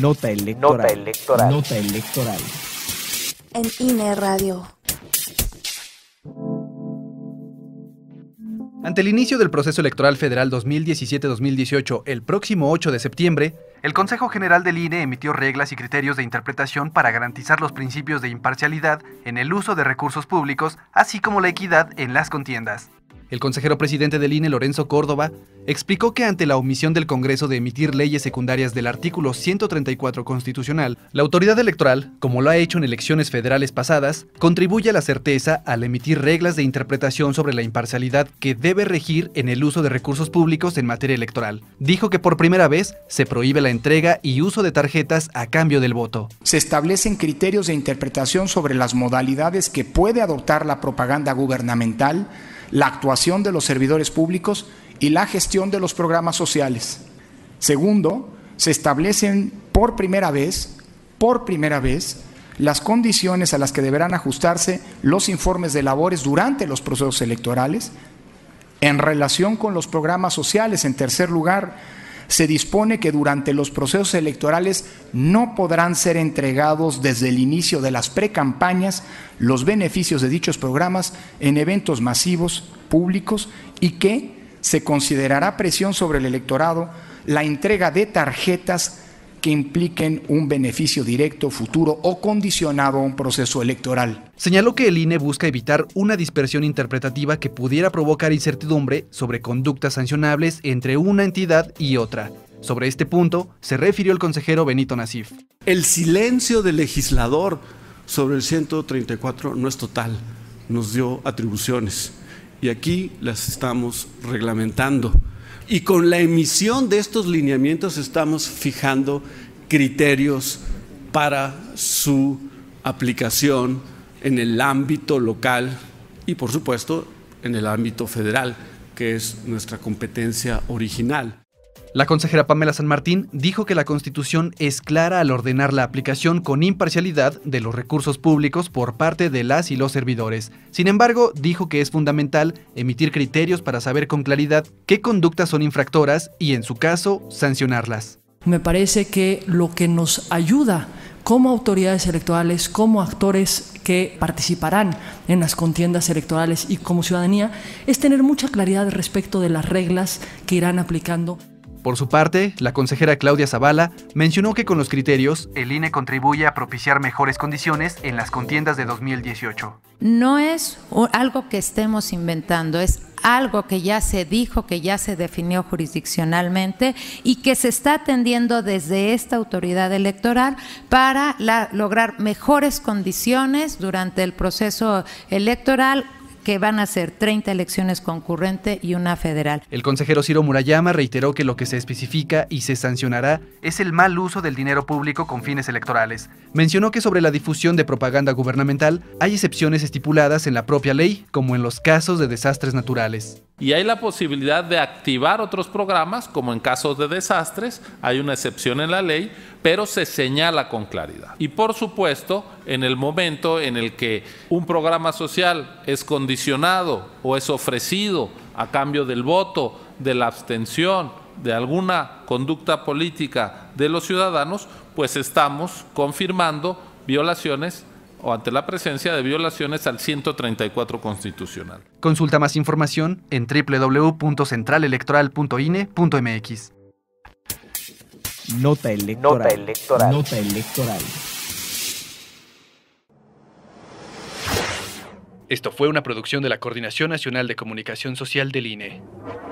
Nota electoral. Nota electoral. En INE Radio. Ante el inicio del proceso electoral federal 2017-2018 el próximo 8 de septiembre, el Consejo General del INE emitió reglas y criterios de interpretación para garantizar los principios de imparcialidad en el uso de recursos públicos, así como la equidad en las contiendas. El consejero presidente del INE, Lorenzo Córdoba, explicó que ante la omisión del Congreso de emitir leyes secundarias del artículo 134 constitucional, la autoridad electoral, como lo ha hecho en elecciones federales pasadas, contribuye a la certeza al emitir reglas de interpretación sobre la imparcialidad que debe regir en el uso de recursos públicos en materia electoral. Dijo que por primera vez se prohíbe la entrega y uso de tarjetas a cambio del voto. Se establecen criterios de interpretación sobre las modalidades que puede adoptar la propaganda gubernamental la actuación de los servidores públicos y la gestión de los programas sociales. Segundo, se establecen por primera vez, por primera vez, las condiciones a las que deberán ajustarse los informes de labores durante los procesos electorales en relación con los programas sociales. En tercer lugar, se dispone que durante los procesos electorales no podrán ser entregados desde el inicio de las precampañas los beneficios de dichos programas en eventos masivos públicos y que se considerará presión sobre el electorado la entrega de tarjetas que impliquen un beneficio directo, futuro o condicionado a un proceso electoral. Señaló que el INE busca evitar una dispersión interpretativa que pudiera provocar incertidumbre sobre conductas sancionables entre una entidad y otra. Sobre este punto se refirió el consejero Benito Nasif. El silencio del legislador sobre el 134 no es total, nos dio atribuciones y aquí las estamos reglamentando. Y con la emisión de estos lineamientos estamos fijando criterios para su aplicación en el ámbito local y por supuesto en el ámbito federal, que es nuestra competencia original. La consejera Pamela San Martín dijo que la Constitución es clara al ordenar la aplicación con imparcialidad de los recursos públicos por parte de las y los servidores. Sin embargo, dijo que es fundamental emitir criterios para saber con claridad qué conductas son infractoras y, en su caso, sancionarlas. Me parece que lo que nos ayuda como autoridades electorales, como actores que participarán en las contiendas electorales y como ciudadanía, es tener mucha claridad respecto de las reglas que irán aplicando. Por su parte, la consejera Claudia Zavala mencionó que con los criterios, el INE contribuye a propiciar mejores condiciones en las contiendas de 2018. No es algo que estemos inventando, es algo que ya se dijo, que ya se definió jurisdiccionalmente y que se está atendiendo desde esta autoridad electoral para lograr mejores condiciones durante el proceso electoral que van a ser 30 elecciones concurrente y una federal. El consejero Ciro Murayama reiteró que lo que se especifica y se sancionará es el mal uso del dinero público con fines electorales. Mencionó que sobre la difusión de propaganda gubernamental hay excepciones estipuladas en la propia ley, como en los casos de desastres naturales y hay la posibilidad de activar otros programas, como en casos de desastres, hay una excepción en la ley, pero se señala con claridad. Y por supuesto, en el momento en el que un programa social es condicionado o es ofrecido a cambio del voto, de la abstención, de alguna conducta política de los ciudadanos, pues estamos confirmando violaciones o ante la presencia de violaciones al 134 constitucional. Consulta más información en www.centralelectoral.ine.mx. Nota electoral. Nota electoral. Nota electoral. Esto fue una producción de la Coordinación Nacional de Comunicación Social del INE.